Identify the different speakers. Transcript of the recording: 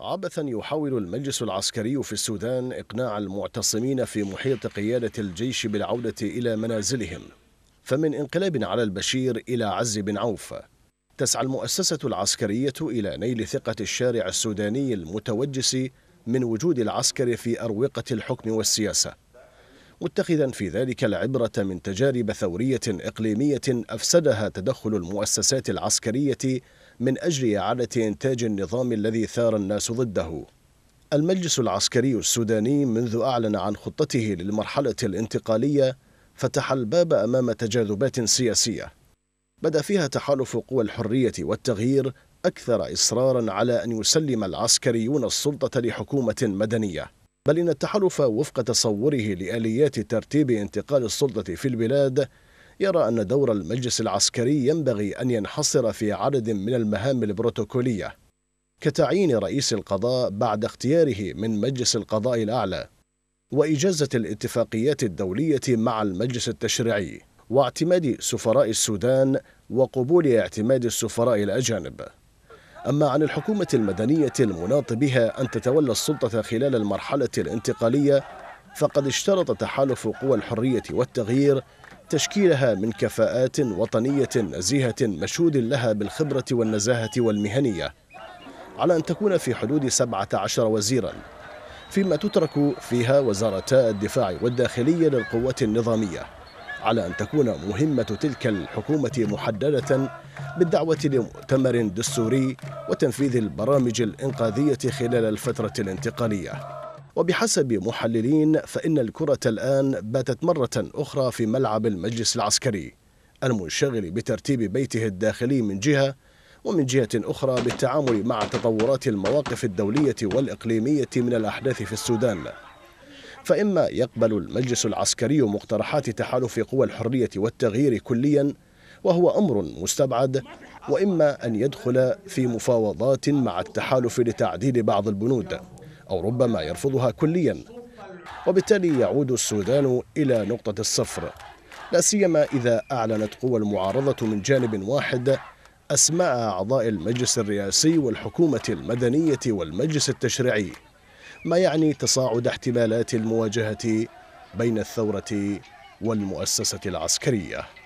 Speaker 1: عبثا يحاول المجلس العسكري في السودان إقناع المعتصمين في محيط قيادة الجيش بالعودة إلى منازلهم فمن انقلاب على البشير إلى عز بن عوف تسعى المؤسسة العسكرية إلى نيل ثقة الشارع السوداني المتوجس من وجود العسكر في أروقة الحكم والسياسة متخذا في ذلك العبرة من تجارب ثورية إقليمية أفسدها تدخل المؤسسات العسكرية من أجل إعادة إنتاج النظام الذي ثار الناس ضده المجلس العسكري السوداني منذ أعلن عن خطته للمرحلة الانتقالية فتح الباب أمام تجاذبات سياسية بدا فيها تحالف قوى الحرية والتغيير أكثر إصرارا على أن يسلم العسكريون السلطة لحكومة مدنية بل إن التحالف وفق تصوره لآليات ترتيب انتقال السلطة في البلاد يرى أن دور المجلس العسكري ينبغي أن ينحصر في عدد من المهام البروتوكولية كتعيين رئيس القضاء بعد اختياره من مجلس القضاء الأعلى وإجازة الاتفاقيات الدولية مع المجلس التشريعي واعتماد سفراء السودان وقبول اعتماد السفراء الأجانب أما عن الحكومة المدنية المناط بها أن تتولى السلطة خلال المرحلة الانتقالية فقد اشترط تحالف قوى الحرية والتغيير تشكيلها من كفاءات وطنية نزيهة مشهود لها بالخبرة والنزاهة والمهنية على أن تكون في حدود 17 وزيرا فيما تترك فيها وزارتا الدفاع والداخلية للقوات النظامية على أن تكون مهمة تلك الحكومة محددة بالدعوة لمؤتمر دستوري وتنفيذ البرامج الإنقاذية خلال الفترة الانتقالية وبحسب محللين فإن الكرة الآن باتت مرة أخرى في ملعب المجلس العسكري المنشغل بترتيب بيته الداخلي من جهة ومن جهة أخرى بالتعامل مع تطورات المواقف الدولية والإقليمية من الأحداث في السودان فإما يقبل المجلس العسكري مقترحات تحالف قوى الحرية والتغيير كليا وهو أمر مستبعد وإما أن يدخل في مفاوضات مع التحالف لتعديل بعض البنود أو ربما يرفضها كليا وبالتالي يعود السودان إلى نقطة الصفر لا سيما إذا أعلنت قوى المعارضة من جانب واحد أسماء أعضاء المجلس الرئاسي والحكومة المدنية والمجلس التشريعي ما يعني تصاعد احتمالات المواجهة بين الثورة والمؤسسة العسكرية